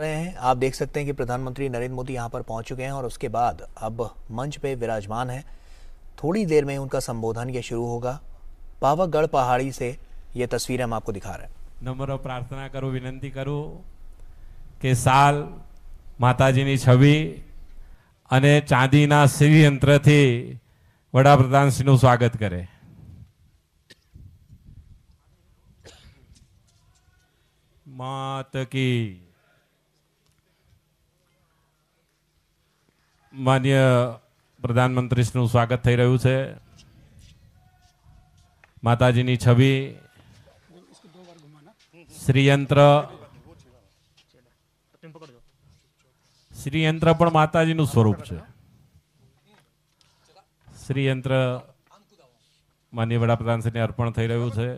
रहे हैं आप देख सकते हैं कि प्रधानमंत्री नरेंद्र मोदी यहां पर पहुंच चुके हैं और उसके बाद अब मंच पे विराजमान हैं थोड़ी देर में उनका संबोधन ये शुरू होगा पावागढ़ पहाड़ी से ये तस्वीर हम आपको दिखा रहे हैं नम्र प्रार्थना करो विनंती करो साल કે સાલ માતાજીની છબી અને ચાંદીના શ્રીયંત્રથી વડાપ્રધાનશ્રીનું स्वागत करे मात की માન્ય પ્રધાનમંત્રીશ્રીનું સ્વાગત થઈ રહ્યું છે માતાજીની છબી શ્રીયંત્ર શ્રીયંત્ર પણ માતાજીનું સ્વરૂપ છે શ્રીયંત્ર માન્ય વડાપ્રધાનશ્રીને અર્પણ થઈ રહ્યું છે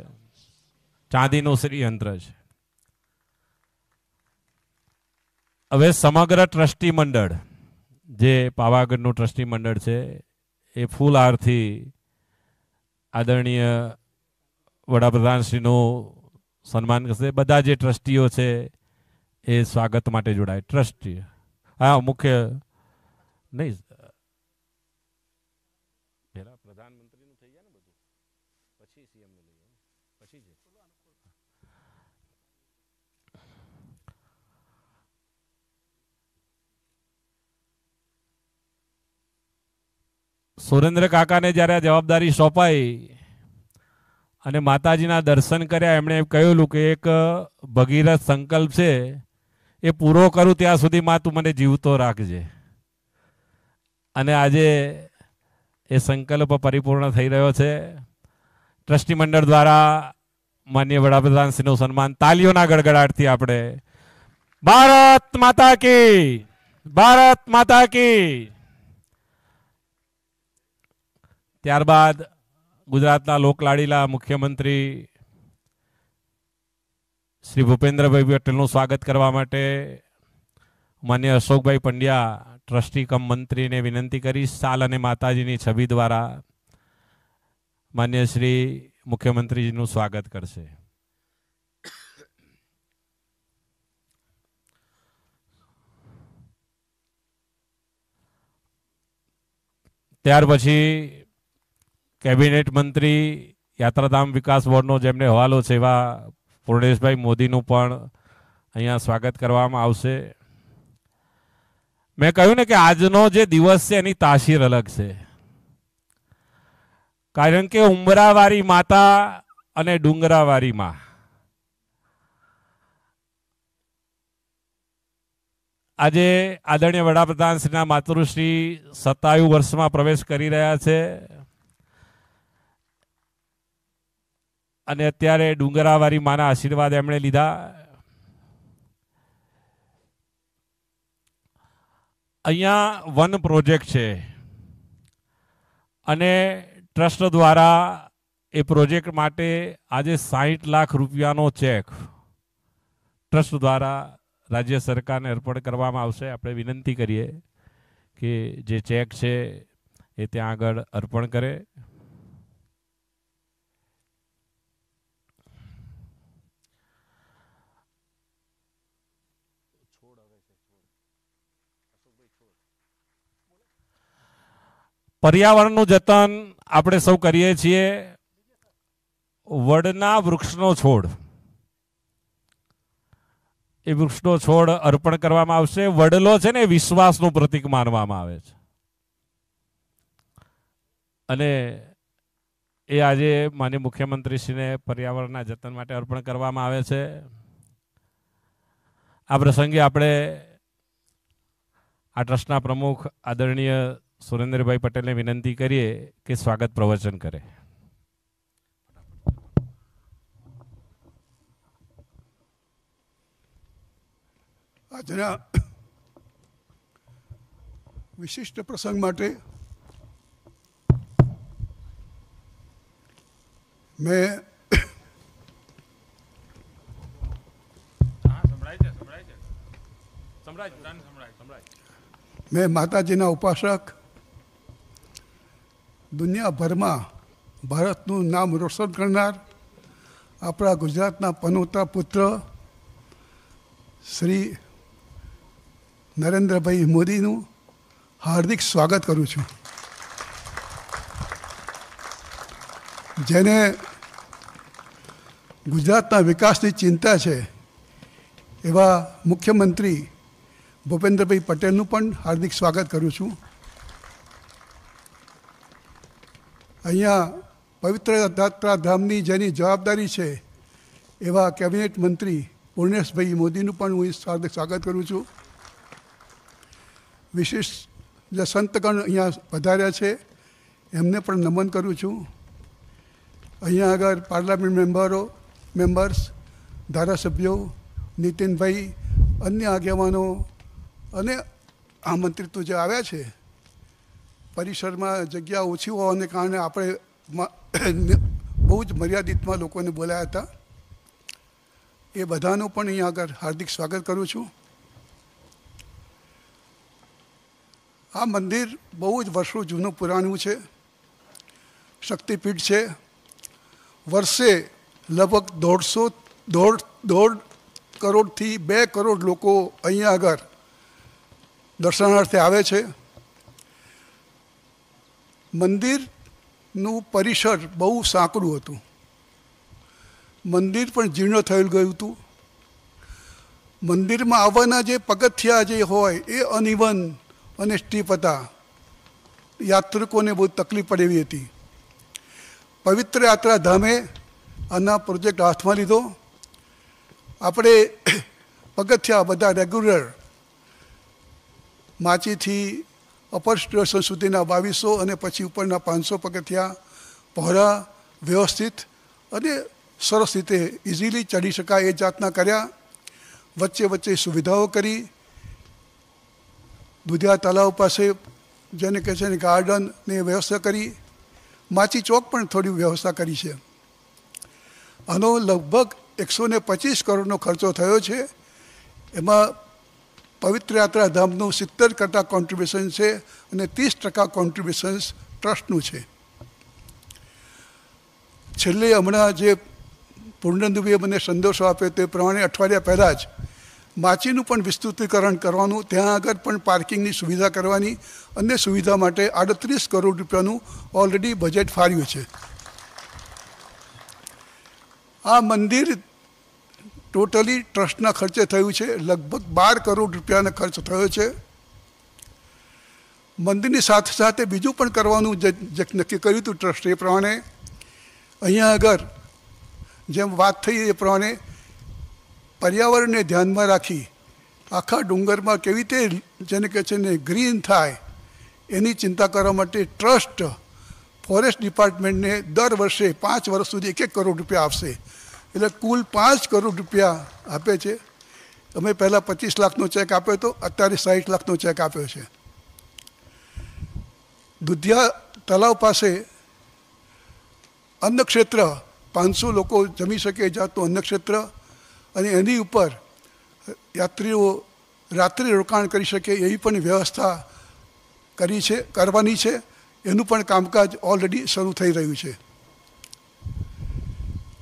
ચાંદીનું શ્રીયંત્ર છે હવે સમગ્ર ટ્રસ્ટી મંડળ જે પાવાગઢનું ટ્રસ્ટી મંડળ છે એ ફૂલ આરથી આદરણીય વડાપ્રધાનશ્રીનું સન્માન કરશે બધા જે ટ્રસ્ટીઓ છે એ સ્વાગત માટે જોડાય ટ્રસ્ટી હા મુખ્ય નહીં પહેલાં પ્રધાનમંત્રીનું સુરેન્દ્ર કાકાને જ્યારે આ જવાબદારી સોંપાઈ અને માતાજીના દર્શન કર્યા એમણે કહેલું કે એક ભગીરથ સંકલ્પ છે એ પૂરો કરું ત્યાં સુધી માં તું મને જીવતો રાખજે અને આજે એ સંકલ્પ પરિપૂર્ણ થઈ રહ્યો છે ટ્રસ્ટી મંડળ દ્વારા માન્ય વડાપ્રધાનશ્રીનું સન્માન તાલીઓના ગડગડાટથી આપણે ભારત માતા કી ભારત માતા કી ત્યારબાદ ગુજરાતના લોકલાડીલા મુખ્યમંત્રી શ્રી ભૂપેન્દ્રભાઈ પટેલનું સ્વાગત કરવા માટે માન્ય અશોકભાઈ પંડ્યા ટ્રસ્ટી કમ મંત્રીને વિનંતી કરી સાલ અને માતાજીની છબી દ્વારા માન્ય શ્રી મુખ્યમંત્રીજીનું સ્વાગત કરશે ત્યાર પછી કેબિનેટ મંત્રી યાત્રાધામ વિકાસ બોર્ડનો જેમને હવાલો છે એવા પૂર્ણેશભાઈ મોદીનું પણ અહીંયા સ્વાગત કરવામાં આવશે મેં કહ્યું ને કે આજનો જે દિવસ છે એની તાસીર અલગ છે કારણ કે ઉમરાવારી માતા અને ડુંગરાવારી માં આજે આદરણીય વડાપ્રધાન શ્રીના માતૃશ્રી સત્તાયું વર્ષમાં પ્રવેશ કરી રહ્યા છે અને અત્યારે ડુંગરાવાળી માના આશીર્વાદ એમણે લીધા અહીંયા વન પ્રોજેક્ટ છે અને ટ્રસ્ટ દ્વારા એ પ્રોજેક્ટ માટે આજે સાહીઠ લાખ રૂપિયાનો ચેક ટ્રસ્ટ દ્વારા રાજ્ય સરકારને અર્પણ કરવામાં આવશે આપણે વિનંતી કરીએ કે જે ચેક છે એ ત્યાં આગળ અર્પણ કરે પર્યાવરણનું જતન આપણે સૌ કરીએ છીએ વડના વૃક્ષનો છોડ એ વૃક્ષનો છોડ અર્પણ કરવામાં આવશે વડલો છે ને વિશ્વાસનું પ્રતીક માનવામાં આવે છે અને એ આજે માન્ય મુખ્યમંત્રીશ્રીને પર્યાવરણના જતન માટે અર્પણ કરવામાં આવે છે આ પ્રસંગે આપણે આ ટ્રસ્ટના પ્રમુખ આદરણીય સુરેન્દ્રભાઈ પટેલને વિનંતી કરીએ કે સ્વાગત પ્રવચન કરે આજના વિશિષ્ટ પ્રસંગ માટે મેં મેં માતાજીના ઉપાસક દુનિયાભરમાં ભારતનું નામ રોશન કરનાર આપણા ગુજરાતના પનોતા પુત્ર શ્રી નરેન્દ્રભાઈ મોદીનું હાર્દિક સ્વાગત કરું છું જેને ગુજરાતના વિકાસની ચિંતા છે એવા મુખ્યમંત્રી ભૂપેન્દ્રભાઈ પટેલનું પણ હાર્દિક સ્વાગત કરું છું અહીંયા પવિત્ર યાત્રાધામની જેની જવાબદારી છે એવા કેબિનેટ મંત્રી પૂર્ણેશભાઈ મોદીનું પણ હું હાર્દિક સ્વાગત કરું છું વિશેષ જે સંતગણ અહીંયા વધાર્યા છે એમને પણ નમન કરું છું અહીંયા આગળ પાર્લામેન્ટ મેમ્બરો મેમ્બર્સ ધારાસભ્યો નીતિનભાઈ અન્ય આગેવાનો અને આમંત્રિતો જે આવ્યા છે પરિસરમાં જગ્યા ઓછી હોવાને કારણે આપણે બહુ જ મર્યાદિતમાં લોકોને બોલાયા હતા એ બધાનું પણ અહીંયા આગળ હાર્દિક સ્વાગત કરું છું આ મંદિર બહુ જ વર્ષો જૂનું પુરાણું છે શક્તિપીઠ છે વર્ષે લગભગ દોઢસો દોઢ દોઢ કરોડથી બે કરોડ લોકો અહીંયા આગળ દર્શનાર્થે આવે છે મંદિરનું પરિસર બહુ સાંકડું હતું મંદિર પણ જીર્ણ થયેલ ગયું હતું મંદિરમાં આવવાના જે પગથિયા જે હોય એ અનિવન અને સ્ટીપ હતા યાત્રિકોને બહુ તકલીફ પડે એવી હતી પવિત્ર યાત્રા ધામે આના પ્રોજેક્ટ હાથમાં લીધો આપણે પગથિયા બધા રેગ્યુલર માચીથી અપર સ્ટેશન સુધીના બાવીસો અને પછી ઉપરના પાંચસો પગથિયા પહોળા વ્યવસ્થિત અને સરસ રીતે ઇઝીલી ચડી શકાય એ જાતના કર્યા વચ્ચે વચ્ચે સુવિધાઓ કરી દુધિયા તળાવ પાસે જેને કહે છે ગાર્ડન ને વ્યવસ્થા કરી માચી ચોક પણ થોડી વ્યવસ્થા કરી છે આનો લગભગ એકસો ને પચીસ કરોડનો ખર્ચો થયો છે એમાં પવિત્ર યાત્રા ધામનું સિત્તેર ટકા કોન્ટ્રીબ્યુશન છે અને ત્રીસ ટકા કોન્ટ્રીબ્યુશન્સ ટ્રસ્ટનું છે છેલ્લે હમણાં જે પૂર્ણેન્દુભાઈએ મને સંદેશો આપ્યો તે પ્રમાણે અઠવાડિયા પહેલાં જ માચીનું પણ વિસ્તૃતીકરણ કરવાનું ત્યાં આગળ પણ પાર્કિંગની સુવિધા કરવાની અને સુવિધા માટે આડત્રીસ કરોડ રૂપિયાનું ઓલરેડી બજેટ ફાળ્યું છે આ મંદિર ટોટલી ટ્રસ્ટના ખર્ચે થયું છે લગભગ 12 કરોડ રૂપિયાનો ખર્ચ થયો છે મંદિરની સાથે સાથે બીજું પણ કરવાનું જ નક્કી કર્યું હતું ટ્રસ્ટે પ્રમાણે અહીંયા અગર જેમ વાત થઈ એ પ્રમાણે પર્યાવરણને ધ્યાનમાં રાખી આખા ડુંગરમાં કેવી તે જેને કહે છે ને ગ્રીન થાય એની ચિંતા કરવા માટે ટ્રસ્ટ ફોરેસ્ટ ડિપાર્ટમેન્ટને દર વર્ષે 5 વર્ષ સુધી 1-1 કરોડ રૂપિયા આવશે એટલે કુલ પાંચ કરોડ રૂપિયા આપે છે અમે પહેલાં પચીસ લાખનો ચેક આપ્યો હતો અત્યારે સાહીઠ લાખનો ચેક આપ્યો છે દુધિયા તલાવ પાસે અન્નક્ષેત્ર પાંચસો લોકો જમી શકે એ જાતનું અન્નક્ષેત્ર અને એની ઉપર યાત્રીઓ રાત્રે રોકાણ કરી શકે એવી પણ વ્યવસ્થા કરી છે કરવાની છે એનું પણ કામકાજ ઓલરેડી શરૂ થઈ રહ્યું છે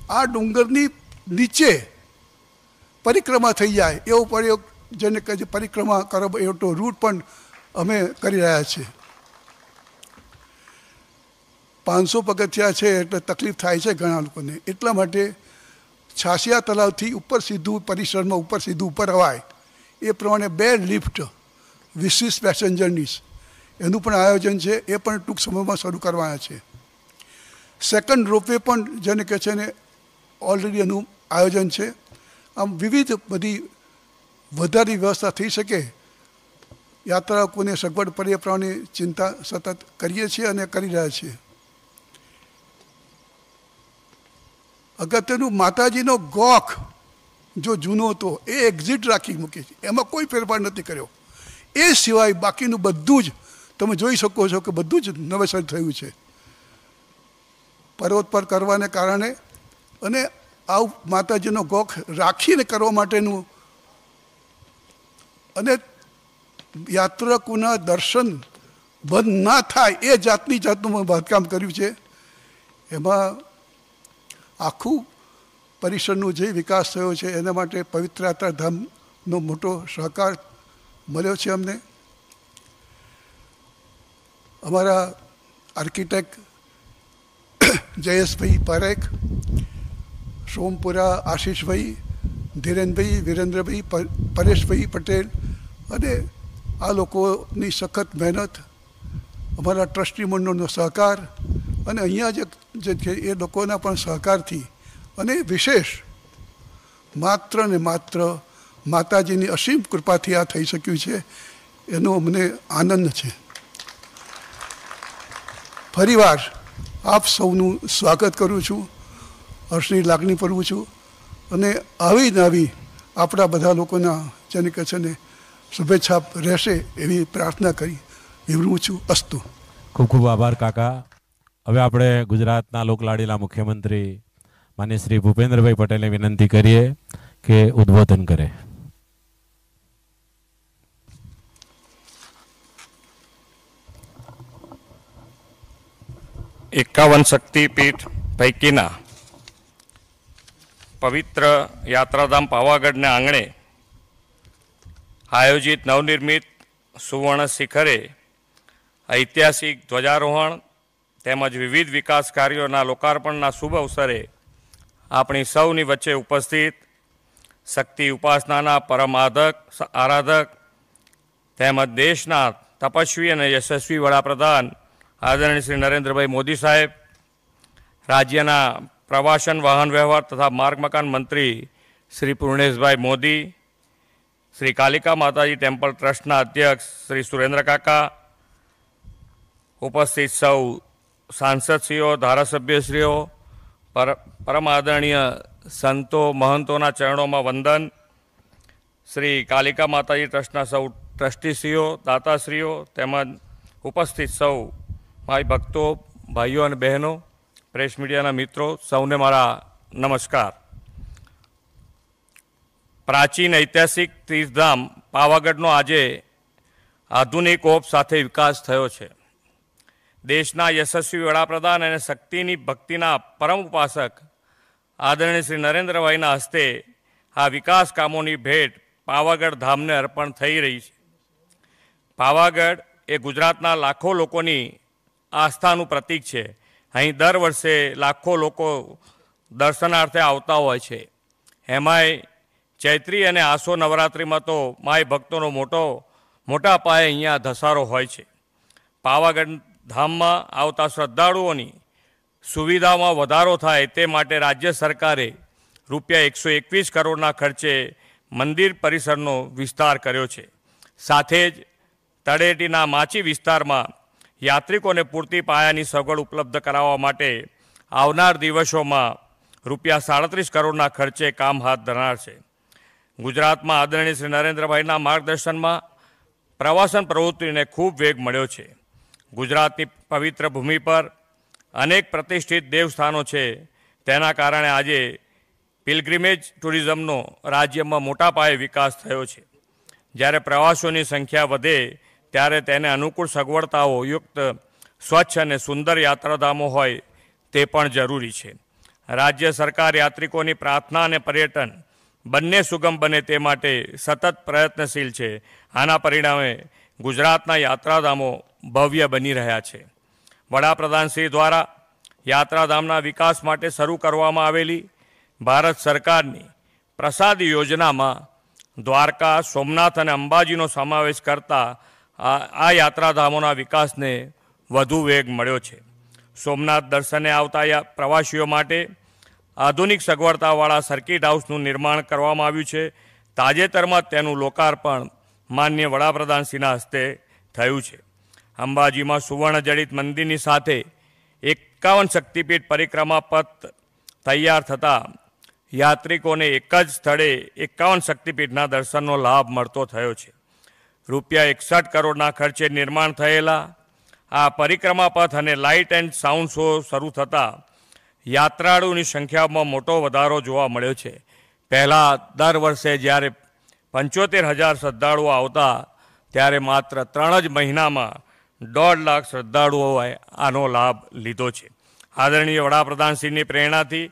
આ ડુંગરની નીચે પરિક્રમા થઈ જાય એવો પ્રયોગ જેને કહે છે પરિક્રમા કરો એવો રૂટ પણ અમે કરી રહ્યા છીએ પાંચસો પગથિયા છે એટલે તકલીફ થાય છે ઘણા લોકોને એટલા માટે છાસિયા તળાવથી ઉપર સીધું પરિસરમાં ઉપર સીધું ઉપર અવાય એ પ્રમાણે બે લિફ્ટ વિશિષ્ટ પેસેન્જરની એનું પણ આયોજન છે એ પણ ટૂંક સમયમાં શરૂ કરવાના છે સેકન્ડ રોપવે પણ જેને કહે છે ને ઓલરેડી એનું આયોજન છે આમ વિવિધ બધી વધારે વ્યવસ્થા થઈ શકે યાત્રાકોને સગવડ પડે પ્રમાણે ચિંતા સતત કરીએ છીએ અને કરી રહ્યા છીએ અગત્યનું માતાજીનો ગોખ જો જૂનો હતો એ એક્ઝિટ રાખી મૂકી છે એમાં કોઈ ફેરફાર નથી કર્યો એ સિવાય બાકીનું બધું જ તમે જોઈ શકો છો કે બધું જ નવેસર થયું છે પર્વત પર કરવાને કારણે અને આવું માતાજીનો ગોખ રાખીને કરવા માટેનું અને યાત્રકુના દર્શન બંધ ના થાય એ જાતની જાતનું મેં બાંધકામ કર્યું છે એમાં આખું પરિસરનો જે વિકાસ થયો છે એના માટે પવિત્ર ધામનો મોટો સહકાર મળ્યો છે અમને અમારા આર્કિટેક્ટ જયેશભાઈ પારેખ સોમપુરા આશીષભાઈ ધીરેનભાઈ વિરેન્દ્રભાઈ પરેશભાઈ પટેલ અને આ લોકોની સખત મહેનત અમારા ટ્રસ્ટી મંડળનો સહકાર અને અહીંયા જે છે એ લોકોના પણ સહકારથી અને વિશેષ માત્ર ને માત્ર માતાજીની અસીમ કૃપાથી આ થઈ શક્યું છે એનો અમને આનંદ છે ફરીવાર આપ સૌનું સ્વાગત કરું છું હર્ષની લાગણી પડવું છું અને આવી ને આવી આપણા બધા લોકોના જેને કહે છે શુભેચ્છા રહેશે એવી પ્રાર્થના કરી વિવરું છું અસ્તુ ખૂબ ખૂબ આભાર કાકા હવે આપણે ગુજરાતના લોકલાડીલા મુખ્યમંત્રી માન્ય શ્રી ભૂપેન્દ્રભાઈ પટેલને વિનંતી કરીએ કે ઉદ્બોધન કરે એકાવન શક્તિપીઠ પૈકીના પવિત્ર યાત્રાધામ પાવાગઢના આંગણે આયોજિત નવનિર્મિત સુવર્ણ શિખરે ઐતિહાસિક ધ્વજારોહણ તેમજ વિવિધ વિકાસ કાર્યોના લોકાર્પણના શુભ અવસરે આપણી સૌની વચ્ચે ઉપસ્થિત શક્તિ ઉપાસનાના પરમ આધક આરાધક તેમજ દેશના તપસ્વી અને યશસ્વી વડાપ્રધાન આદરણીય શ્રી નરેન્દ્રભાઈ મોદી સાહેબ રાજ્યના પ્રવાસન વાહન વ્યવહાર તથા માર્ગ મકાન મંત્રી શ્રી પૂર્ણેશભાઈ મોદી શ્રી કાલિકા માતાજી ટેમ્પલ ટ્રસ્ટના અધ્યક્ષ શ્રી સુરેન્દ્ર કાકા ઉપસ્થિત સૌ સાંસદશ્રીઓ ધારાસભ્યશ્રીઓ પરમ આદરણીય સંતો મહંતોના ચરણોમાં વંદન શ્રી કાલિકા માતાજી ટ્રસ્ટના સૌ ટ્રસ્ટીશ્રીઓ દાતાશ્રીઓ તેમજ ઉપસ્થિત સૌ મારી ભક્તો ભાઈઓ અને બહેનો પ્રેસ મીડિયાના મિત્રો સૌને મારા નમસ્કાર પ્રાચીન ઐતિહાસિક તીર્થધામ પાવાગઢનો આજે આધુનિક ઓપ સાથે વિકાસ થયો છે દેશના યશસ્વી વડાપ્રધાન અને શક્તિની ભક્તિના પરમ ઉપાસક આદરણીય શ્રી નરેન્દ્રભાઈના હસ્તે આ વિકાસ કામોની ભેટ પાવાગઢ ધામને અર્પણ થઈ રહી છે પાવાગઢ એ ગુજરાતના લાખો લોકોની આસ્થાનું પ્રતીક છે અહીં દર વર્ષે લાખો લોકો દર્શનાર્થે આવતા હોય છે એમાંય ચૈત્રી અને આસો નવરાત્રિમાં તો માય ભક્તોનો મોટો મોટા પાયે અહીંયા ધસારો હોય છે પાવાગઢ ધામમાં આવતા શ્રદ્ધાળુઓની સુવિધામાં વધારો થાય તે માટે રાજ્ય સરકારે રૂપિયા એકસો એકવીસ કરોડના ખર્ચે મંદિર પરિસરનો વિસ્તાર કર્યો છે સાથે જ તળેટીના માચી વિસ્તારમાં યાત્રિકોને પૂરતી પાયાની સગવડ ઉપલબ્ધ કરાવવા માટે આવનાર દિવસોમાં રૂપિયા સાડત્રીસ કરોડના ખર્ચે કામ હાથ ધરનાર છે ગુજરાતમાં આદરણીય શ્રી નરેન્દ્રભાઈના માર્ગદર્શનમાં પ્રવાસન પ્રવૃત્તિને ખૂબ વેગ મળ્યો છે ગુજરાતની પવિત્ર ભૂમિ પર અનેક પ્રતિષ્ઠિત દેવસ્થાનો છે તેના કારણે આજે પિલગ્રિમેજ ટુરિઝમનો રાજ્યમાં મોટા પાયે વિકાસ થયો છે જ્યારે પ્રવાસીઓની સંખ્યા વધે ત્યારે તેને અનુકૂળ સગવડતાઓ યુક્ત સ્વચ્છ અને સુંદર યાત્રાધામો હોય તે પણ જરૂરી છે રાજ્ય સરકાર યાત્રિકોની પ્રાર્થના અને પર્યટન બંને સુગમ બને તે માટે સતત પ્રયત્નશીલ છે આના પરિણામે ગુજરાતના યાત્રાધામો ભવ્ય બની રહ્યા છે વડાપ્રધાન શ્રી દ્વારા યાત્રાધામના વિકાસ માટે શરૂ કરવામાં આવેલી ભારત સરકારની પ્રસાદ યોજનામાં દ્વારકા સોમનાથ અને અંબાજીનો સમાવેશ કરતાં આ યાત્રાધામોના વિકાસને વધુ વેગ મળ્યો છે સોમનાથ દર્શને આવતા પ્રવાસીઓ માટે આધુનિક સગવડતાવાળા સર્કિટ હાઉસનું નિર્માણ કરવામાં આવ્યું છે તાજેતરમાં તેનું લોકાર્પણ માન્ય વડાપ્રધાનશ્રીના હસ્તે થયું છે અંબાજીમાં સુવર્ણજડિત મંદિરની સાથે એકાવન શક્તિપીઠ પરિક્રમા પથ તૈયાર થતાં યાત્રિકોને એક જ સ્થળે એકાવન શક્તિપીઠના દર્શનનો લાભ મળતો થયો છે રૂપિયા એકસઠ કરોડના ખર્ચે નિર્માણ થયેલા આ પરિક્રમા પથ અને લાઇટ એન્ડ સાઉન્ડ શો શરૂ થતાં યાત્રાળુની સંખ્યામાં મોટો વધારો જોવા મળ્યો છે પહેલાં દર વર્ષે જ્યારે પંચોતેર હજાર શ્રદ્ધાળુઓ આવતા ત્યારે માત્ર ત્રણ જ મહિનામાં દોઢ લાખ શ્રદ્ધાળુઓએ આનો લાભ લીધો છે આદરણીય વડાપ્રધાનશ્રીની પ્રેરણાથી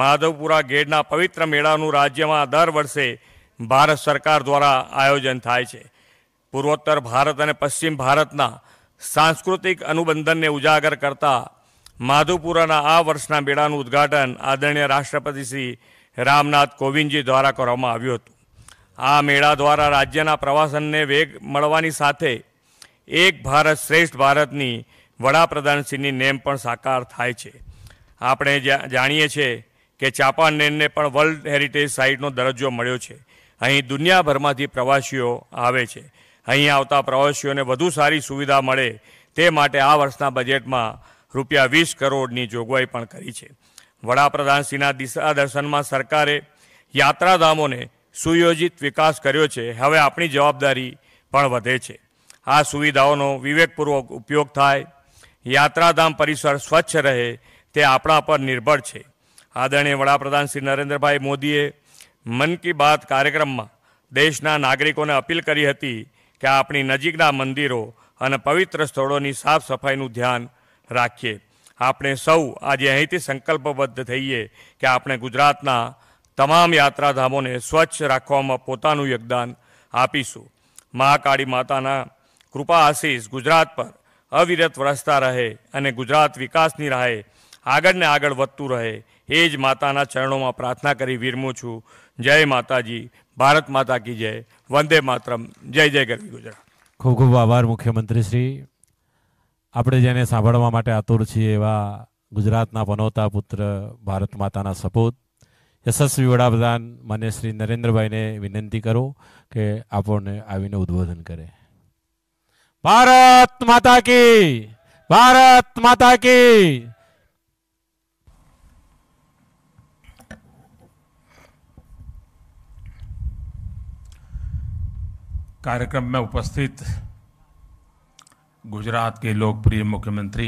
માધવપુરા ગેડના પવિત્ર મેળાનું રાજ્યમાં દર વર્ષે ભારત સરકાર દ્વારા આયોજન થાય છે પૂર્વોત્તર ભારત અને પશ્ચિમ ભારતના સાંસ્કૃતિક અનુબંધનને ઉજાગર કરતા માધુપુરાના આ વર્ષના મેળાનું ઉદ્ઘાટન આદરણીય રાષ્ટ્રપતિ શ્રી રામનાથ કોવિંદજી દ્વારા કરવામાં આવ્યું હતું આ મેળા દ્વારા રાજ્યના પ્રવાસનને વેગ મળવાની સાથે એક ભારત શ્રેષ્ઠ ભારતની વડાપ્રધાનશ્રીની નેમ પણ સાકાર થાય છે આપણે જાણીએ છીએ કે ચાંપાનેરને પણ વર્લ્ડ હેરિટેજ સાઇટનો દરજ્જો મળ્યો છે અહીં દુનિયાભરમાંથી પ્રવાસીઓ આવે છે અહીં આવતા પ્રવાસીઓને વધુ સારી સુવિધા મળે તે માટે આ વર્ષના બજેટમાં રૂપિયા વીસ કરોડની જોગવાઈ પણ કરી છે વડાપ્રધાનશ્રીના દિશાદર્શનમાં સરકારે યાત્રાધામોને સુયોજિત વિકાસ કર્યો છે હવે આપણી જવાબદારી પણ વધે છે આ સુવિધાઓનો વિવેકપૂર્વક ઉપયોગ થાય યાત્રાધામ પરિસર સ્વચ્છ રહે તે આપણા પર નિર્ભર છે આદરણીય વડાપ્રધાન શ્રી નરેન્દ્રભાઈ મોદીએ મન કી બાત કાર્યક્રમમાં દેશના નાગરિકોને અપીલ કરી હતી કે આપણી નજીકના મંદિરો અને પવિત્ર સ્થળોની સાફ સફાઈનું ધ્યાન રાખીએ આપણે સૌ આજે અહીંથી સંકલ્પબદ્ધ થઈએ કે આપણે ગુજરાતના તમામ યાત્રાધામોને સ્વચ્છ રાખવામાં પોતાનું યોગદાન આપીશું મહાકાળી માતાના કૃપા આશીષ ગુજરાત પર અવિરત વરસતા રહે અને ગુજરાત વિકાસની રાહે આગળ ને આગળ વધતું રહે એ જ માતાના ચરણોમાં પ્રાર્થના કરી વિરમું છું જય માતાજી ભારત માતા કી જય વંદે માતરમ જય જય ગરવી ગુજરાત ખૂબ ખૂબ આભાર મુખ્યમંત્રી શ્રી આપણે જેને સાંભળવા માટે આતુર છીએ એવા ગુજરાતના પનોતા પુત્ર ભારત માતાના સપૂત યશસ્વી વડાપ્રધાન મને શ્રી નરેન્દ્રભાઈને વિનંતી કરો કે આપણને આવીને ઉદ્બોધન કરે ભારત માતા કી ભારત માતા કી कार्यक्रम में उपस्थित गुजरात के लोकप्रिय मुख्यमंत्री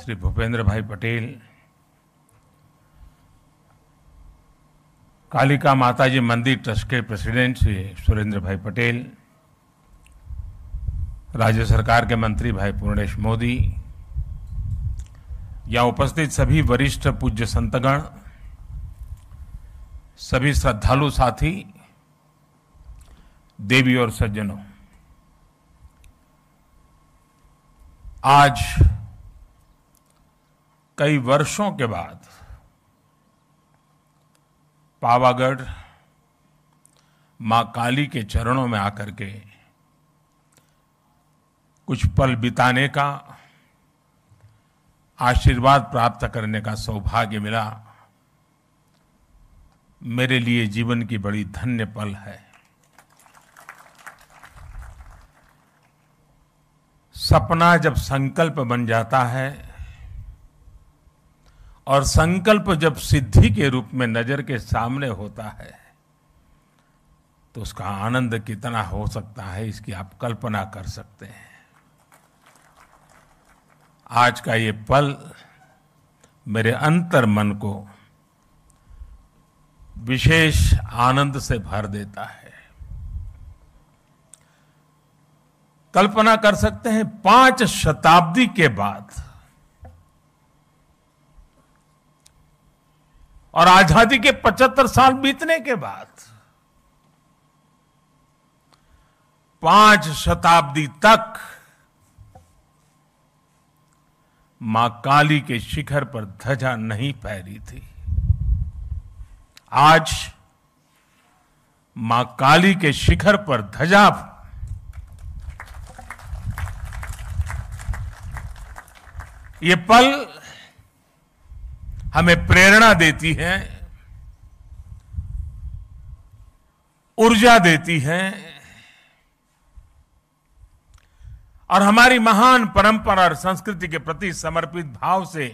श्री भूपेंद्र भाई पटेल कालिका माताजी मंदिर ट्रस्ट के प्रेसिडेंट श्री सुरेंद्र भाई पटेल राज्य सरकार के मंत्री भाई पूर्णेश मोदी या उपस्थित सभी वरिष्ठ पूज्य संतगण सभी श्रद्धालु साथी देवी और सज्जनों आज कई वर्षों के बाद पावागढ़ मां काली के चरणों में आकर के कुछ पल बिताने का आशीर्वाद प्राप्त करने का सौभाग्य मिला मेरे लिए जीवन की बड़ी धन्य पल है सपना जब संकल्प बन जाता है और संकल्प जब सिद्धि के रूप में नजर के सामने होता है तो उसका आनंद कितना हो सकता है इसकी आप कल्पना कर सकते हैं आज का ये पल मेरे अंतर मन को विशेष आनंद से भर देता है कल्पना कर सकते हैं पांच शताब्दी के बाद और आजादी के 75 साल बीतने के बाद पांच शताब्दी तक मां काली के शिखर पर ध्वजा नहीं फहरी थी आज मां काली के शिखर पर ध्वजा ये पल हमें प्रेरणा देती है ऊर्जा देती है और हमारी महान परंपरा और संस्कृति के प्रति समर्पित भाव से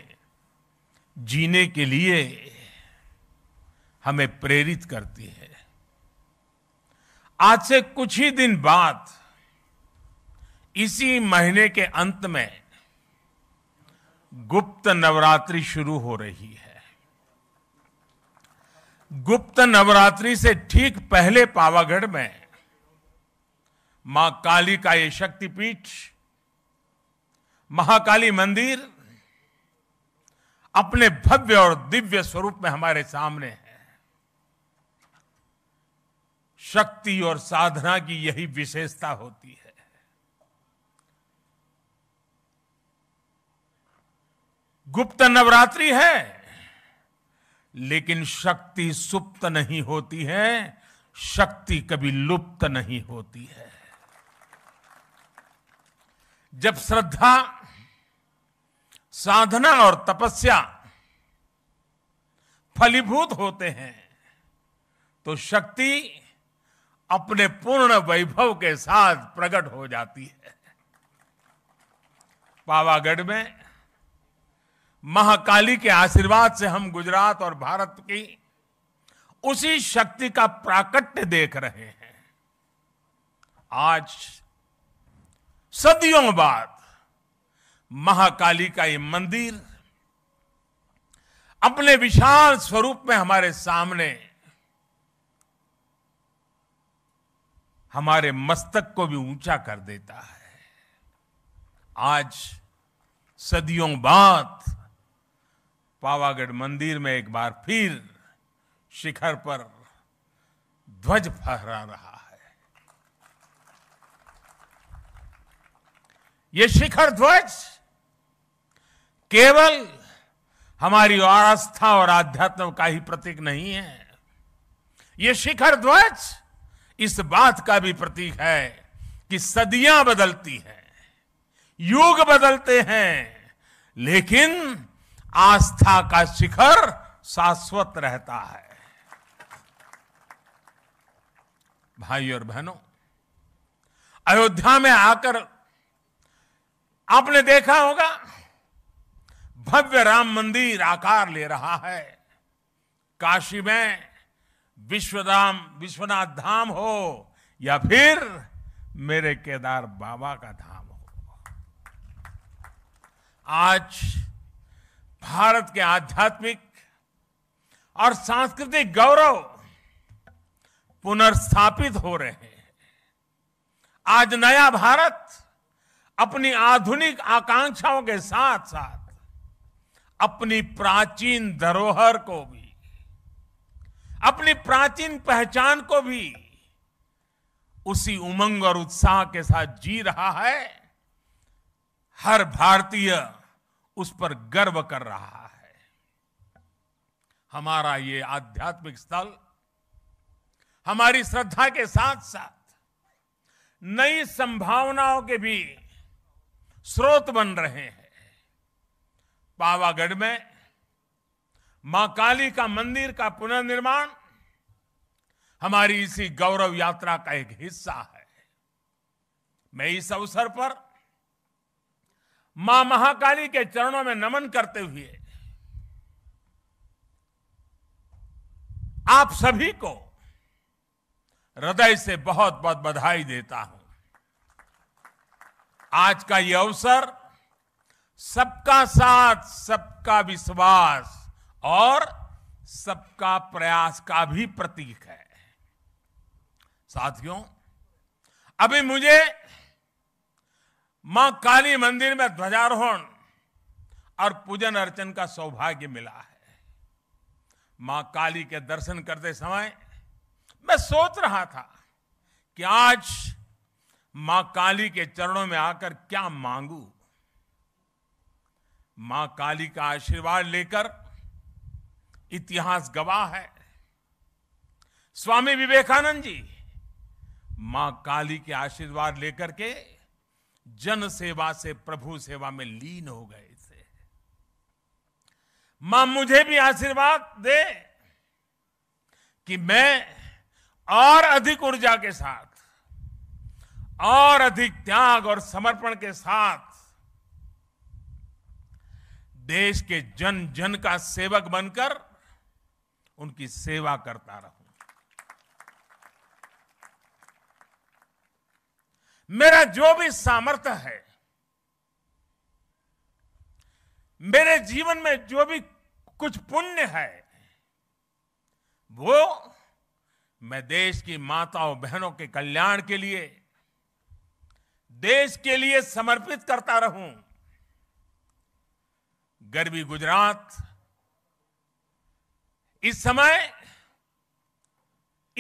जीने के लिए हमें प्रेरित करती है आज से कुछ ही दिन बाद इसी महीने के अंत में गुप्त नवरात्रि शुरू हो रही है गुप्त नवरात्रि से ठीक पहले पावागढ़ में मां काली का ये शक्तिपीठ महाकाली मंदिर अपने भव्य और दिव्य स्वरूप में हमारे सामने है शक्ति और साधना की यही विशेषता होती है गुप्त नवरात्रि है लेकिन शक्ति सुप्त नहीं होती है शक्ति कभी लुप्त नहीं होती है जब श्रद्धा साधना और तपस्या फलीभूत होते हैं तो शक्ति अपने पूर्ण वैभव के साथ प्रकट हो जाती है पावागढ़ में महाकाली के आशीर्वाद से हम गुजरात और भारत की उसी शक्ति का प्राकट्य देख रहे हैं आज सदियों बाद महाकाली का ये मंदिर अपने विशाल स्वरूप में हमारे सामने हमारे मस्तक को भी ऊंचा कर देता है आज सदियों बाद पावागढ़ मंदिर में एक बार फिर शिखर पर ध्वज फहरा रहा है ये शिखर ध्वज केवल हमारी आस्था और आध्यात्म का ही प्रतीक नहीं है ये शिखर ध्वज इस बात का भी प्रतीक है कि सदियां बदलती हैं युग बदलते हैं लेकिन आस्था का शिखर शाश्वत रहता है भाई और बहनों अयोध्या में आकर आपने देखा होगा भव्य राम मंदिर आकार ले रहा है काशी में विश्वधाम विश्वनाथ धाम हो या फिर मेरे केदार बाबा का धाम हो आज भारत के आध्यात्मिक और सांस्कृतिक गौरव पुनर्स्थापित हो रहे हैं आज नया भारत अपनी आधुनिक आकांक्षाओं के साथ साथ अपनी प्राचीन धरोहर को भी अपनी प्राचीन पहचान को भी उसी उमंग और उत्साह के साथ जी रहा है हर भारतीय उस पर गर्व कर रहा है हमारा ये आध्यात्मिक स्थल हमारी श्रद्धा के साथ साथ नई संभावनाओं के भी स्रोत बन रहे हैं पावागढ़ में मां काली का मंदिर का पुनर्निर्माण हमारी इसी गौरव यात्रा का एक हिस्सा है मैं इस अवसर पर मां महाकाली के चरणों में नमन करते हुए आप सभी को हृदय से बहुत बहुत बधाई देता हूं आज का यह अवसर सबका साथ सबका विश्वास और सबका प्रयास का भी प्रतीक है साथियों अभी मुझे मां काली मंदिर में ध्वजारोहण और पूजन अर्चन का सौभाग्य मिला है मां काली के दर्शन करते समय मैं सोच रहा था कि आज मां काली के चरणों में आकर क्या मांगू मां काली का आशीर्वाद लेकर इतिहास गवाह है स्वामी विवेकानंद जी मां काली के आशीर्वाद लेकर के जन सेवा से प्रभु सेवा में लीन हो गए थे मां मुझे भी आशीर्वाद दे कि मैं और अधिक ऊर्जा के साथ और अधिक त्याग और समर्पण के साथ देश के जन जन का सेवक बनकर उनकी सेवा करता रहूं मेरा जो भी सामर्थ्य है मेरे जीवन में जो भी कुछ पुण्य है वो मैं देश की माताओं बहनों के कल्याण के लिए देश के लिए समर्पित करता रहूं गरबी गुजरात इस समय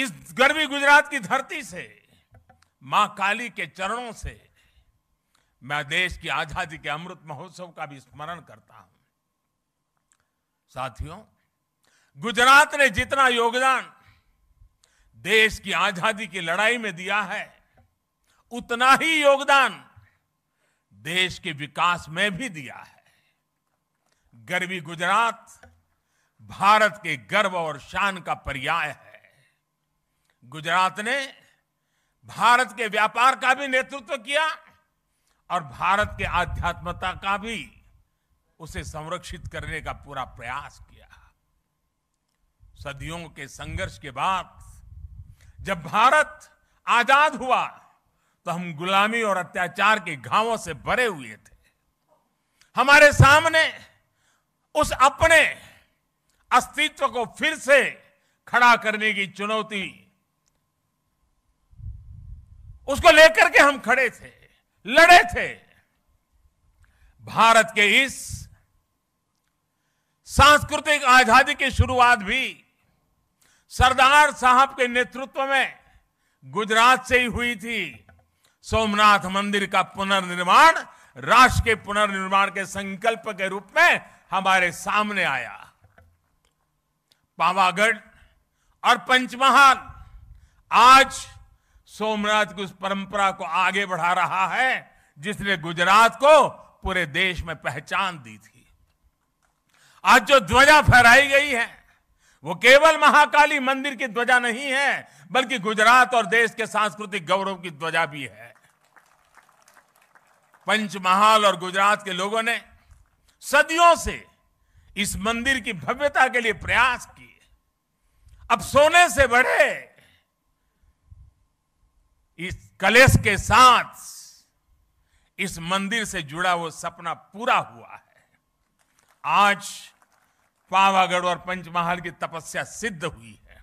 इस गरबी गुजरात की धरती से मां काली के चरणों से मैं देश की आजादी के अमृत महोत्सव का भी स्मरण करता हूं साथियों गुजरात ने जितना योगदान देश की आजादी की लड़ाई में दिया है उतना ही योगदान देश के विकास में भी दिया है गर्वी गुजरात भारत के गर्व और शान का पर्याय है गुजरात ने भारत के व्यापार का भी नेतृत्व किया और भारत के आध्यात्मता का भी उसे संरक्षित करने का पूरा प्रयास किया सदियों के संघर्ष के बाद जब भारत आजाद हुआ तो हम गुलामी और अत्याचार के घावों से भरे हुए थे हमारे सामने उस अपने अस्तित्व को फिर से खड़ा करने की चुनौती उसको लेकर के हम खड़े थे लड़े थे भारत के इस सांस्कृतिक आजादी की शुरुआत भी सरदार साहब के नेतृत्व में गुजरात से ही हुई थी सोमनाथ मंदिर का पुनर्निर्माण राष्ट्र के पुनर्निर्माण के संकल्प के रूप में हमारे सामने आया पावागढ़ और पंचमहाल आज सोमनाथ की उस परंपरा को आगे बढ़ा रहा है जिसने गुजरात को पूरे देश में पहचान दी थी आज जो ध्वजा फहराई गई है वो केवल महाकाली मंदिर की ध्वजा नहीं है बल्कि गुजरात और देश के सांस्कृतिक गौरव की ध्वजा भी है पंचमहाल और गुजरात के लोगों ने सदियों से इस मंदिर की भव्यता के लिए प्रयास किए अब सोने से बड़े इस कलेश के साथ इस मंदिर से जुड़ा वो सपना पूरा हुआ है आज पावागढ़ और पंचमहाल की तपस्या सिद्ध हुई है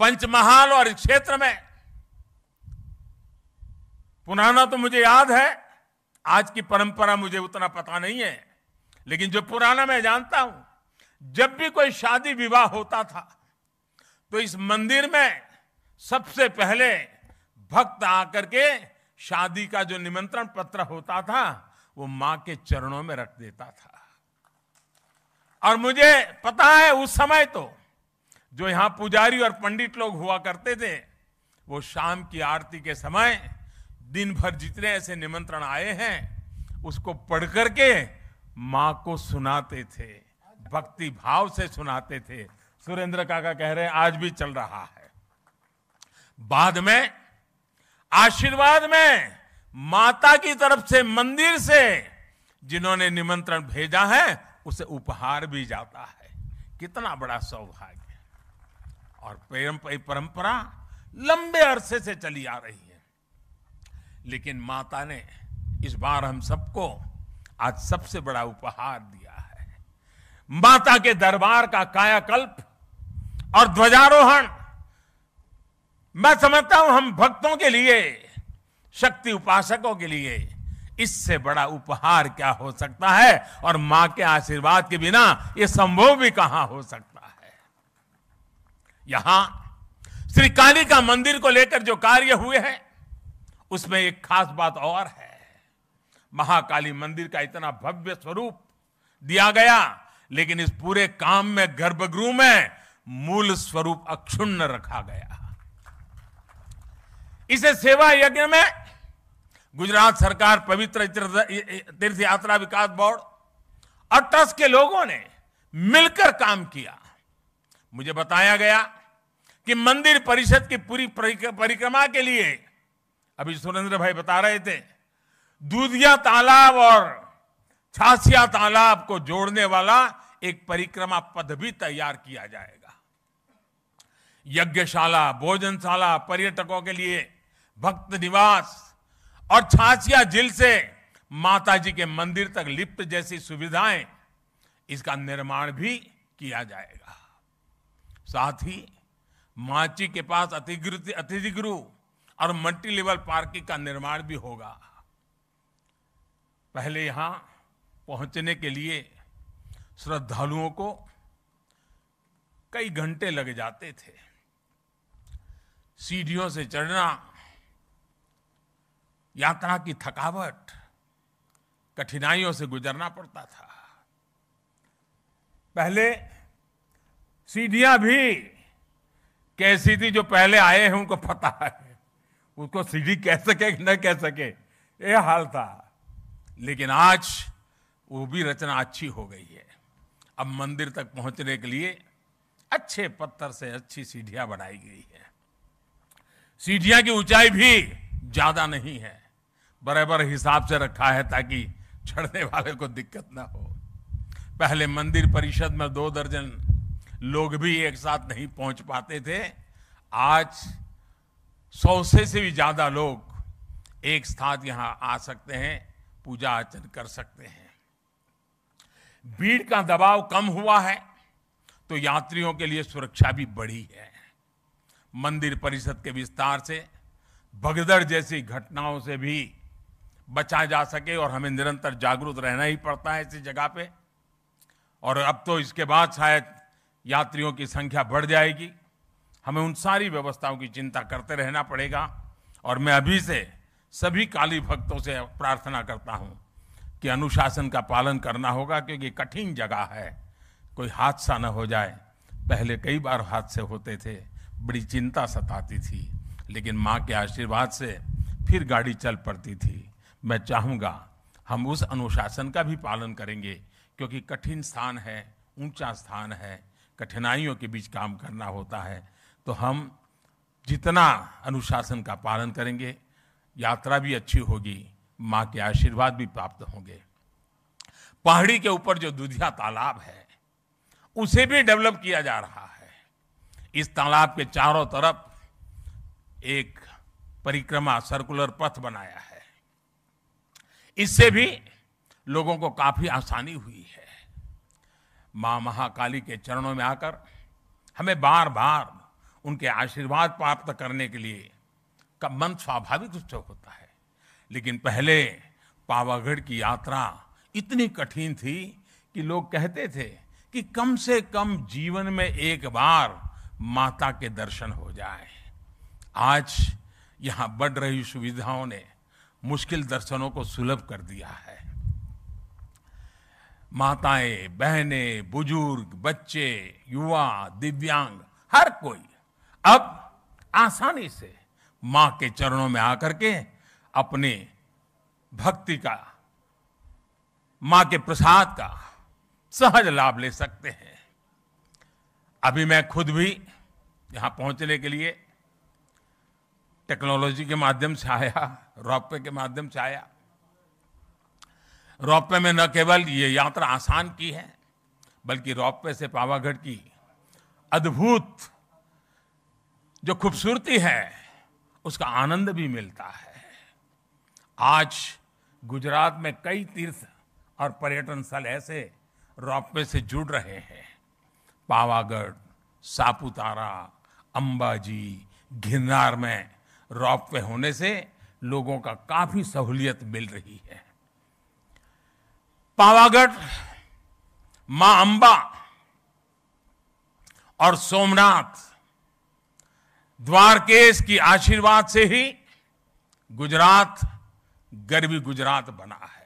पंचमहाल और इस क्षेत्र में पुराना तो मुझे याद है आज की परंपरा मुझे उतना पता नहीं है लेकिन जो पुराना मैं जानता हूं जब भी कोई शादी विवाह होता था तो इस मंदिर में सबसे पहले भक्त आकर के शादी का जो निमंत्रण पत्र होता था वो मां के चरणों में रख देता था और मुझे पता है उस समय तो जो यहां पुजारी और पंडित लोग हुआ करते थे वो शाम की आरती के समय दिन भर जितने ऐसे निमंत्रण आए हैं उसको पढ़ करके मां को सुनाते थे भक्ति भाव से सुनाते थे सुरेंद्र काका कह रहे हैं आज भी चल रहा है बाद में आशीर्वाद में माता की तरफ से मंदिर से जिन्होंने निमंत्रण भेजा है उसे उपहार भी जाता है कितना बड़ा सौभाग्य और परंपरा लंबे अरसे से चली आ रही है लेकिन माता ने इस बार हम सबको आज सबसे बड़ा उपहार दिया है माता के दरबार का कायाकल्प और ध्वजारोहण मैं समझता हूं हम भक्तों के लिए शक्ति उपासकों के लिए इससे बड़ा उपहार क्या हो सकता है और मां के आशीर्वाद के बिना यह संभव भी कहां हो सकता है यहां श्री काली का मंदिर को लेकर जो कार्य हुए हैं उसमें एक खास बात और है महाकाली मंदिर का इतना भव्य स्वरूप दिया गया लेकिन इस पूरे काम में गर्भगृह में मूल स्वरूप अक्षुण्ण रखा गया इस सेवा यज्ञ में गुजरात सरकार पवित्र तीर्थ यात्रा विकास बोर्ड और ट्रस्ट के लोगों ने मिलकर काम किया मुझे बताया गया कि मंदिर परिषद की पूरी परिक्रमा के लिए अभी सुरेंद्र भाई बता रहे थे दूधिया तालाब और छासिया तालाब को जोड़ने वाला एक परिक्रमा पद भी तैयार किया जाएगा यज्ञशाला भोजनशाला पर्यटकों के लिए भक्त निवास और छाछिया झील से माताजी के मंदिर तक लिप्त जैसी सुविधाएं इसका निर्माण भी किया जाएगा साथ ही माची के पास अतिगृह अतिथिगृह और मल्टी लेवल पार्किंग का निर्माण भी होगा पहले यहां पहुंचने के लिए श्रद्धालुओं को कई घंटे लग जाते थे सीढ़ियों से चढ़ना यात्रा की थकावट कठिनाइयों से गुजरना पड़ता था पहले सीढ़ियां भी कैसी थी जो पहले आए हैं उनको पता है उसको सीढ़ी कह सके कि न कह सके ये हाल था लेकिन आज वो भी रचना अच्छी हो गई है अब मंदिर तक पहुंचने के लिए अच्छे पत्थर से अच्छी सीढ़ियां बनाई गई है सीढ़ियां की ऊंचाई भी ज्यादा नहीं है बराबर हिसाब से रखा है ताकि चढ़ने वाले को दिक्कत ना हो पहले मंदिर परिषद में दो दर्जन लोग भी एक साथ नहीं पहुंच पाते थे आज सौ से भी ज़्यादा लोग एक साथ यहां आ सकते हैं पूजा अर्चन कर सकते हैं भीड़ का दबाव कम हुआ है तो यात्रियों के लिए सुरक्षा भी बढ़ी है मंदिर परिषद के विस्तार से भगदड़ जैसी घटनाओं से भी बचा जा सके और हमें निरंतर जागरूक रहना ही पड़ता है इसी जगह पे और अब तो इसके बाद शायद यात्रियों की संख्या बढ़ जाएगी हमें उन सारी व्यवस्थाओं की चिंता करते रहना पड़ेगा और मैं अभी से सभी काली भक्तों से प्रार्थना करता हूँ कि अनुशासन का पालन करना होगा क्योंकि कठिन जगह है कोई हादसा न हो जाए पहले कई बार हादसे होते थे बड़ी चिंता सताती थी लेकिन माँ के आशीर्वाद से फिर गाड़ी चल पड़ती थी मैं चाहूँगा हम उस अनुशासन का भी पालन करेंगे क्योंकि कठिन स्थान है ऊंचा स्थान है कठिनाइयों के बीच काम करना होता है तो हम जितना अनुशासन का पालन करेंगे यात्रा भी अच्छी होगी माँ के आशीर्वाद भी प्राप्त होंगे पहाड़ी के ऊपर जो दुधिया तालाब है उसे भी डेवलप किया जा रहा है इस तालाब के चारों तरफ एक परिक्रमा सर्कुलर पथ बनाया है इससे भी लोगों को काफी आसानी हुई है मां महाकाली के चरणों में आकर हमें बार बार उनके आशीर्वाद प्राप्त करने के लिए का मन स्वाभाविक रूप से होता है लेकिन पहले पावागढ़ की यात्रा इतनी कठिन थी कि लोग कहते थे कि कम से कम जीवन में एक बार माता के दर्शन हो जाए आज यहाँ बढ़ रही सुविधाओं ने मुश्किल दर्शनों को सुलभ कर दिया है माताएं बहनें बुजुर्ग बच्चे युवा दिव्यांग हर कोई अब आसानी से मां के चरणों में आकर के अपने भक्ति का मां के प्रसाद का सहज लाभ ले सकते हैं अभी मैं खुद भी यहां पहुंचने के लिए टेक्नोलॉजी के माध्यम से आया रॉपवे के माध्यम से आया रॉपवे में न केवल ये यात्रा आसान की है बल्कि रॉपवे से पावागढ़ की अद्भुत जो खूबसूरती है उसका आनंद भी मिलता है आज गुजरात में कई तीर्थ और पर्यटन स्थल ऐसे रॉपवे से जुड़ रहे हैं पावागढ़ सापुतारा अंबाजी गिरनार में रॉप पे होने से लोगों का काफी सहूलियत मिल रही है पावागढ़ मां अंबा और सोमनाथ द्वारकेश की आशीर्वाद से ही गुजरात गर्वी गुजरात बना है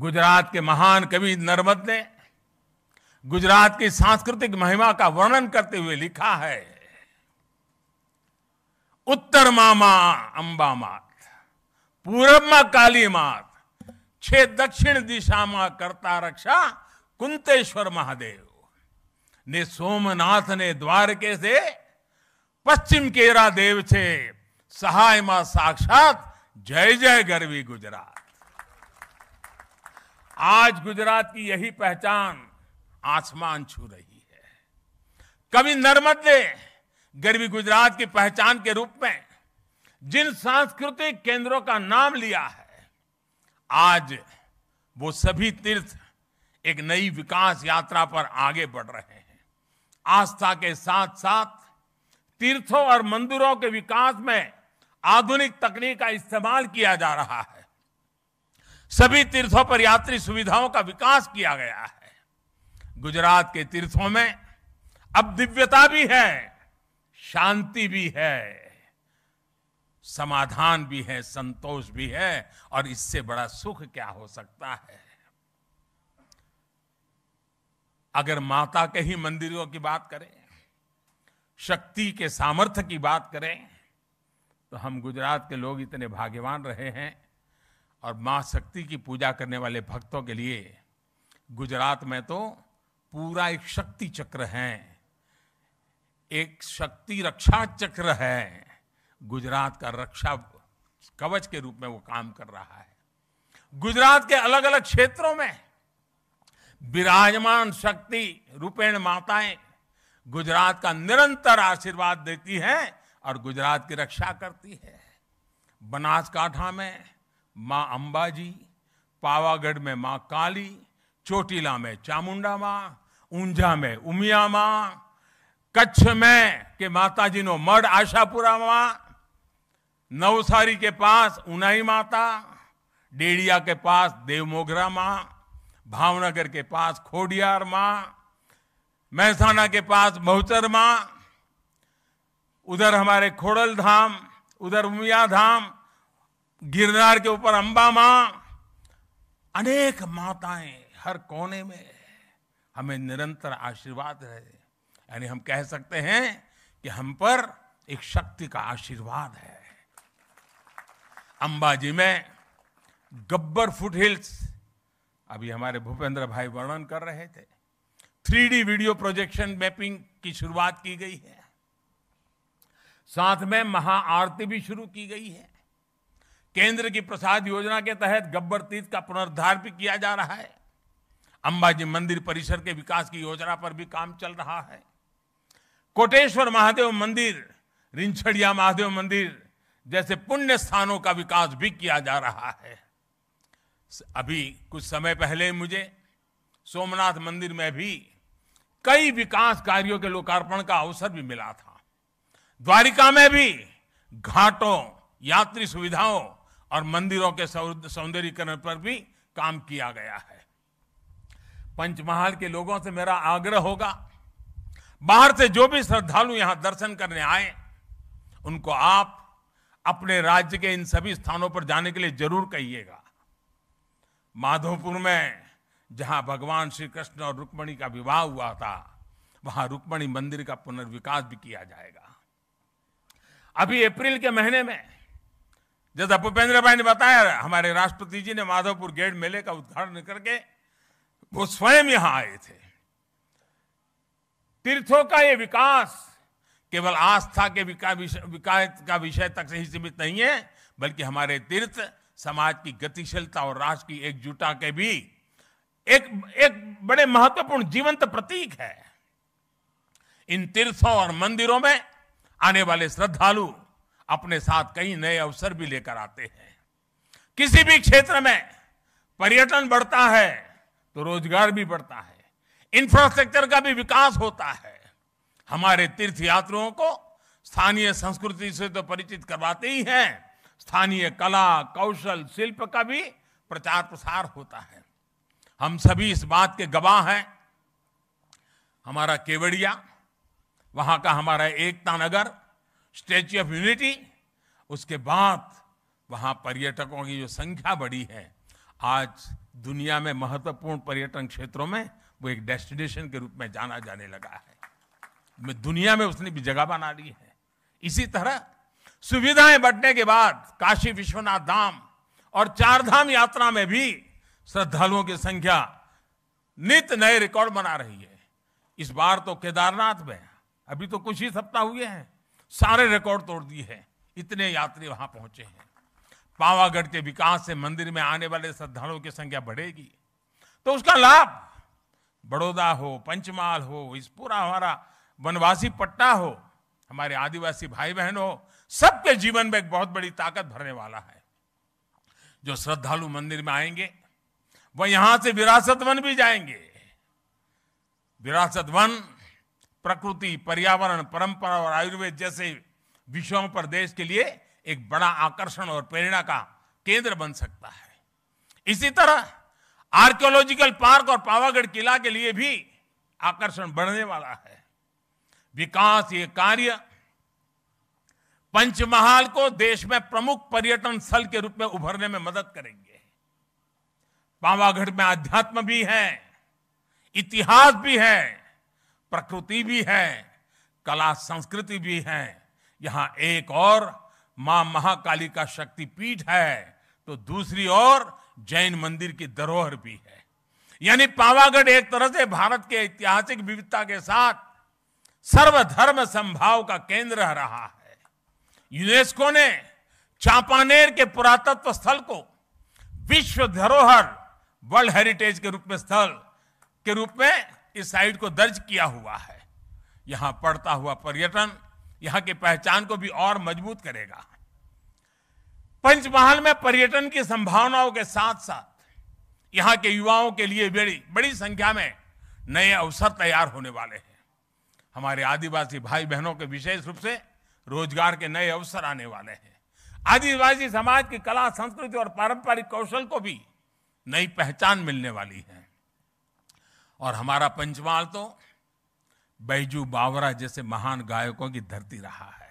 गुजरात के महान कवि नर्मद ने गुजरात की सांस्कृतिक महिमा का वर्णन करते हुए लिखा है उत्तर मात पूरब मा काली मात छे दक्षिण दिशा मा करता रक्षा कुंतेश्वर महादेव ने सोमनाथ ने द्वारके से पश्चिम केरा देव छे सहाय मा साक्षात जय जय गर्वी गुजरात आज गुजरात की यही पहचान आसमान छू रही है कभी नर्मद ने गरीबी गुजरात की पहचान के रूप में जिन सांस्कृतिक केंद्रों का नाम लिया है आज वो सभी तीर्थ एक नई विकास यात्रा पर आगे बढ़ रहे हैं आस्था के साथ साथ तीर्थों और मंदिरों के विकास में आधुनिक तकनीक का इस्तेमाल किया जा रहा है सभी तीर्थों पर यात्री सुविधाओं का विकास किया गया है गुजरात के तीर्थों में अब दिव्यता भी है शांति भी है समाधान भी है संतोष भी है और इससे बड़ा सुख क्या हो सकता है अगर माता के ही मंदिरों की बात करें शक्ति के सामर्थ्य की बात करें तो हम गुजरात के लोग इतने भाग्यवान रहे हैं और मां शक्ति की पूजा करने वाले भक्तों के लिए गुजरात में तो पूरा एक शक्ति चक्र है एक शक्ति रक्षा चक्र है गुजरात का रक्षा कवच के रूप में वो काम कर रहा है गुजरात के अलग अलग क्षेत्रों में विराजमान शक्ति रूपेण माताएं गुजरात का निरंतर आशीर्वाद देती है और गुजरात की रक्षा करती है बनासकाठा में माँ अंबाजी पावागढ़ में माँ काली चोटीला में चामुंडा माँ ऊंझा में उमिया माँ कच्छ में के नो मढ आशापुरा मां नवसारी के पास उनाई माता डेड़िया के पास देवमोगरा मां भावनगर के पास खोडियार मां महसाना के पास बहुचर मां उधर हमारे खोड़ल धाम उधर उमिया धाम गिरनार के ऊपर अंबा मां अनेक माताएं हर कोने में हमें निरंतर आशीर्वाद रहे यानी हम कह सकते हैं कि हम पर एक शक्ति का आशीर्वाद है अंबाजी में गब्बर फुट हिल्स अभी हमारे भूपेंद्र भाई वर्णन कर रहे थे थ्री वीडियो प्रोजेक्शन मैपिंग की शुरुआत की गई है साथ में महाआरती भी शुरू की गई है केंद्र की प्रसाद योजना के तहत गब्बर तीर्थ का पुनरुद्धार भी किया जा रहा है अंबाजी मंदिर परिसर के विकास की योजना पर भी काम चल रहा है कोटेश्वर महादेव मंदिर रिंछड़िया महादेव मंदिर जैसे पुण्य स्थानों का विकास भी किया जा रहा है अभी कुछ समय पहले मुझे सोमनाथ मंदिर में भी कई विकास कार्यों के लोकार्पण का अवसर भी मिला था द्वारिका में भी घाटों यात्री सुविधाओं और मंदिरों के सौंदर्यीकरण पर भी काम किया गया है पंचमहाल के लोगों से मेरा आग्रह होगा बाहर से जो भी श्रद्धालु यहां दर्शन करने आए उनको आप अपने राज्य के इन सभी स्थानों पर जाने के लिए जरूर कहिएगा माधोपुर में जहां भगवान श्री कृष्ण और रुक्मणी का विवाह हुआ था वहां रुक्मणी मंदिर का पुनर्विकास भी किया जाएगा अभी अप्रैल के महीने में जैसा भूपेंद्र भाई ने बताया हमारे राष्ट्रपति जी ने माधोपुर गेट मेले का उद्घाटन करके वो स्वयं यहां आए थे तीर्थों का ये विकास केवल आस्था के विकास का विषय तक से ही सीमित नहीं है बल्कि हमारे तीर्थ समाज की गतिशीलता और राष्ट्र की एकजुटता के भी एक एक बड़े महत्वपूर्ण जीवंत प्रतीक है इन तीर्थों और मंदिरों में आने वाले श्रद्धालु अपने साथ कई नए अवसर भी लेकर आते हैं किसी भी क्षेत्र में पर्यटन बढ़ता है तो रोजगार भी बढ़ता है इंफ्रास्ट्रक्चर का भी विकास होता है हमारे तीर्थ यात्रियों को स्थानीय संस्कृति से तो परिचित करवाते ही हैं स्थानीय कला कौशल शिल्प का भी प्रचार प्रसार होता है हम सभी इस बात के गवाह हैं हमारा केवड़िया वहां का हमारा Ekta Nagar Statue of Unity उसके बाद वहां पर्यटकों की जो संख्या बढ़ी है आज दुनिया में महत्वपूर्ण पर्यटन क्षेत्रों में वो एक डेस्टिनेशन के रूप में जाना जाने लगा है दुनिया में उसने भी जगह बना ली है इसी तरह सुविधाएं बढ़ने के बाद काशी विश्वनाथ धाम और चारधाम यात्रा में भी श्रद्धालुओं की संख्या नित नए रिकॉर्ड बना रही है इस बार तो केदारनाथ में अभी तो कुछ ही सप्ताह हुए हैं सारे रिकॉर्ड तोड़ दिए हैं इतने यात्री वहां पहुंचे हैं पावागढ़ के विकास से मंदिर में आने वाले श्रद्धालुओं की संख्या बढ़ेगी तो उसका लाभ बड़ौदा हो पंचमाल हो इस पूरा हमारा वनवासी पट्टा हो हमारे आदिवासी भाई बहन हो सबके जीवन में एक बहुत बड़ी ताकत भरने वाला है जो श्रद्धालु मंदिर में आएंगे वह यहां से विरासत वन भी जाएंगे विरासत वन प्रकृति पर्यावरण परंपरा और आयुर्वेद जैसे विषयों पर देश के लिए एक बड़ा आकर्षण और प्रेरणा का केंद्र बन सकता है इसी तरह आर्कियोलॉजिकल पार्क और पावागढ़ किला के लिए भी आकर्षण बढ़ने वाला है विकास ये कार्य पंचमहाल को देश में प्रमुख पर्यटन स्थल के रूप में उभरने में मदद करेंगे पावागढ़ में अध्यात्म भी है इतिहास भी है प्रकृति भी है कला संस्कृति भी है यहां एक और मां महाकाली का शक्तिपीठ है तो दूसरी ओर जैन मंदिर की धरोहर भी है यानी पावागढ़ एक तरह से भारत के ऐतिहासिक विविधता के साथ सर्वधर्म संभाव का केंद्र रहा है यूनेस्को ने चांपानेर के पुरातत्व स्थल को विश्व धरोहर वर्ल्ड हेरिटेज के रूप में स्थल के रूप में इस साइट को दर्ज किया हुआ है यहां पड़ता हुआ पर्यटन यहां की पहचान को भी और मजबूत करेगा पंचमहल में पर्यटन की संभावनाओं के साथ साथ यहां के युवाओं के लिए बड़ी बड़ी संख्या में नए अवसर तैयार होने वाले हैं हमारे आदिवासी भाई बहनों के विशेष रूप से रोजगार के नए अवसर आने वाले हैं आदिवासी समाज की कला संस्कृति और पारंपरिक कौशल को भी नई पहचान मिलने वाली है और हमारा पंचमहल तो बैजू बावरा जैसे महान गायकों की धरती रहा है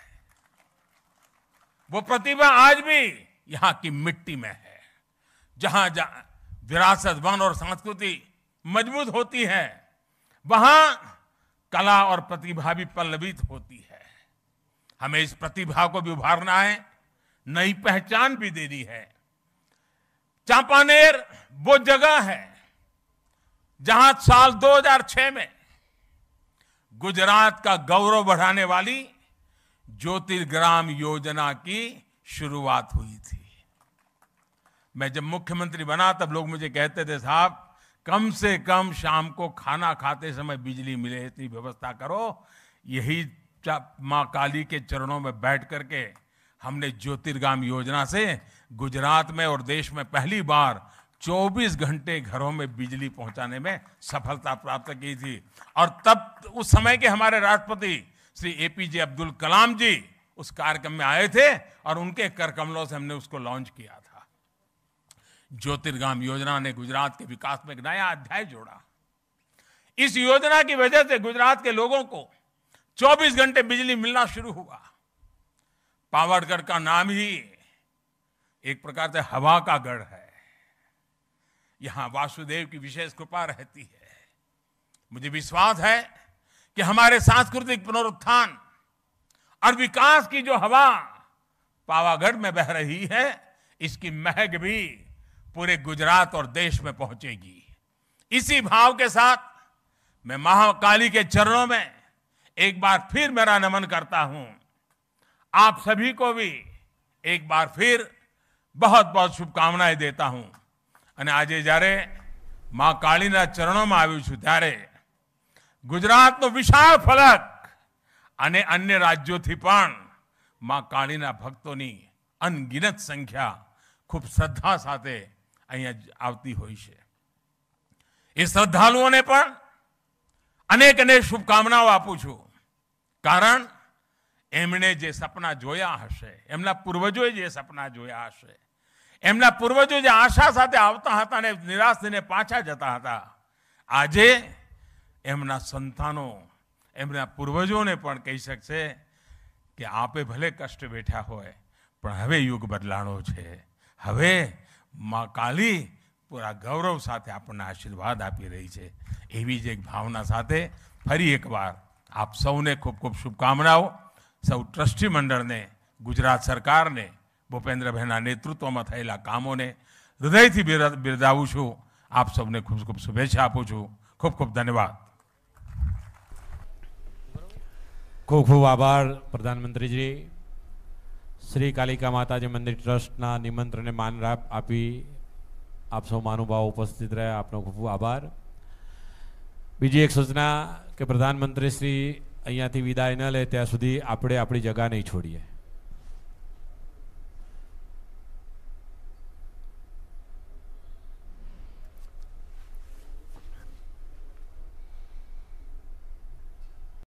वो प्रतिभा आज भी यहाँ की मिट्टी में है जहां जहां विरासत वन और संस्कृति मजबूत होती है वहां कला और प्रतिभा भी पल्लवित होती है हमें इस प्रतिभा को भी उभारना है नई पहचान भी देनी है चांपानेर वो जगह है जहां साल 2006 में गुजरात का गौरव बढ़ाने वाली ज्योतिर्ग्राम योजना की शुरुआत हुई थी मैं जब मुख्यमंत्री बना तब लोग मुझे कहते थे साहब कम से कम शाम को खाना खाते समय बिजली मिले इतनी व्यवस्था करो यही माँ काली के चरणों में बैठ करके हमने ज्योतिर्गाम योजना से गुजरात में और देश में पहली बार 24 घंटे घरों में बिजली पहुंचाने में सफलता प्राप्त की थी और तब उस समय के हमारे राष्ट्रपति श्री एपीजे अब्दुल कलाम जी उस कार्यक्रम में आए थे और उनके कर कमलों से हमने उसको लॉन्च किया था ज्योतिर्गाम योजना ने गुजरात के विकास में एक नया अध्याय जोड़ा इस योजना की वजह से गुजरात के लोगों को 24 घंटे बिजली मिलना शुरू हुआ पावरगढ़ का नाम ही एक प्रकार से हवा का गढ़ है यहां वासुदेव की विशेष कृपा रहती है मुझे विश्वास है कि हमारे सांस्कृतिक पुनरुत्थान और विकास की जो हवा पावागढ़ में बह रही है इसकी महक भी पूरे गुजरात और देश में पहुंचेगी इसी भाव के साथ मैं महाकाली के चरणों में एक बार फिर मेरा नमन करता हूं आप सभी को भी एक बार फिर बहुत बहुत શુભકામનાએ દેતા હું અને આજે माँ काली चरणों में आयु छू ત્યારે ગુજરાતનો વિશાળ ફલક અને અન્ય રાજ્યોથી પણ માં કાળીના ભક્તોની અનગિનત સંખ્યા ખૂબ શ્રદ્ધા સાથે અહીંયા આવતી હોય છે એ શ્રદ્ધાળુઓને પણ અનેક અનેક શુભકામનાઓ આપું છું કારણ એમણે જે સપના જોયા હશે એમના પૂર્વજોએ જે સપના જોયા હશે એમના પૂર્વજો જે આશા સાથે આવતા હતા અને નિરાશ થઈને પાછા જતા હતા આજે એમના સંતાનો એમના પૂર્વજોને પણ કહી શકશે કે આપે ભલે કષ્ટ બેઠા હોય પણ હવે યુગ બદલાણો છે હવે મા કાલી પૂરા ગૌરવ સાથે આપણને આશીર્વાદ આપી રહી છે એવી જ એક ભાવના સાથે ફરી એકવાર આપ સૌને ખૂબ ખૂબ શુભકામનાઓ સૌ ટ્રસ્ટી મંડળને ગુજરાત સરકારને ભૂપેન્દ્રભાઈના નેતૃત્વમાં થયેલા કામોને હૃદયથી બિરદાવું છું આપ સૌને ખૂબ ખૂબ શુભેચ્છા આપું છું ખૂબ ખૂબ ધન્યવાદ ખૂબ ખૂબ આભાર પ્રધાનમંત્રીજી શ્રી કાલિકા માતાજી મંદિર ટ્રસ્ટના નિમંત્રણને માન આપી આપ સૌ મહાનુભાવ ઉપસ્થિત રહ્યા આપનો ખૂબ આભાર બીજી એક સૂચના કે પ્રધાનમંત્રી શ્રી અહીંયાથી વિદાય ન લે ત્યાં સુધી આપણે આપણી જગા નહીં છોડીએ